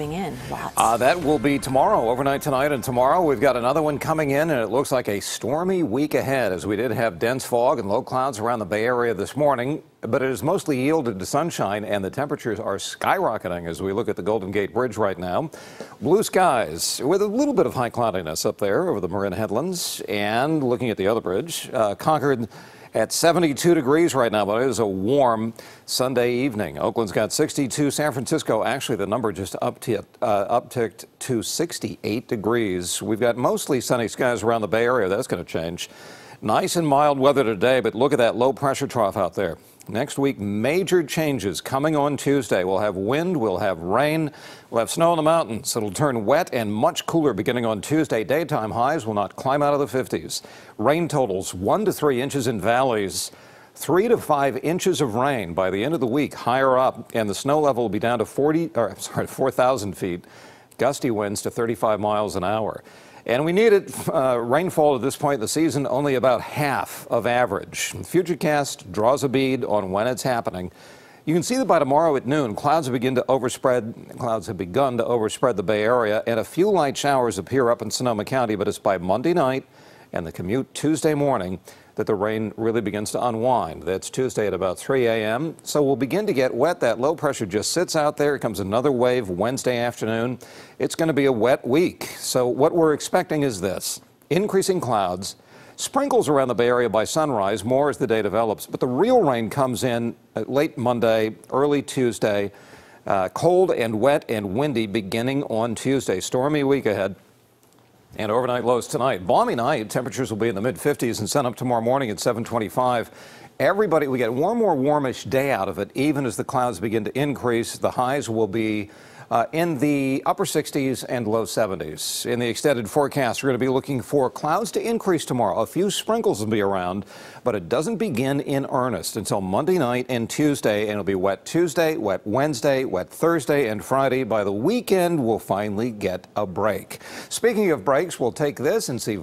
moving in. Lots. Uh, that will be tomorrow, overnight tonight and tomorrow. We've got another one coming in, and it looks like a stormy week ahead as we did have dense fog and low clouds around the Bay Area this morning but it has mostly yielded to sunshine, and the temperatures are skyrocketing as we look at the Golden Gate Bridge right now. Blue skies with a little bit of high cloudiness up there over the Marin Headlands, and looking at the other bridge, uh, Concord at 72 degrees right now, but it is a warm Sunday evening. Oakland's got 62. San Francisco, actually, the number just upticked, uh, upticked to 68 degrees. We've got mostly sunny skies around the Bay Area. That's going to change. Nice and mild weather today, but look at that low pressure trough out there. Next week, major changes coming on Tuesday. We'll have wind, we'll have rain, we'll have snow in the mountains. It'll turn wet and much cooler beginning on Tuesday. Daytime highs will not climb out of the 50s. Rain totals 1 to 3 inches in valleys, 3 to 5 inches of rain by the end of the week higher up, and the snow level will be down to 40 or sorry, 4,000 feet. Gusty winds to 35 miles an hour. And we needed uh, rainfall at this point in the season only about half of average. Futurecast draws a bead on when it's happening. You can see that by tomorrow at noon, clouds have begin to overspread. Clouds have begun to overspread the Bay Area, and a few light showers appear up in Sonoma County. But it's by Monday night, and the commute Tuesday morning that the rain really begins to unwind. That's Tuesday at about 3 a.m. So we'll begin to get wet. That low pressure just sits out there. It comes another wave Wednesday afternoon. It's going to be a wet week. So what we're expecting is this increasing clouds. Sprinkles around the Bay Area by sunrise, more as the day develops. But the real rain comes in uh, late Monday, early Tuesday. Uh, cold and wet and windy beginning on Tuesday. Stormy week ahead. And overnight lows tonight. Balmy night. Temperatures will be in the mid 50s and sun up tomorrow morning at 725. Everybody, we get one more warmish day out of it, even as the clouds begin to increase. The highs will be uh, in the upper 60s and low 70s. In the extended forecast, we're going to be looking for clouds to increase tomorrow. A few sprinkles will be around, but it doesn't begin in earnest until Monday night and Tuesday, and it'll be wet Tuesday, wet Wednesday, wet Thursday, and Friday. By the weekend, we'll finally get a break. Speaking of breaks, we'll take this and see.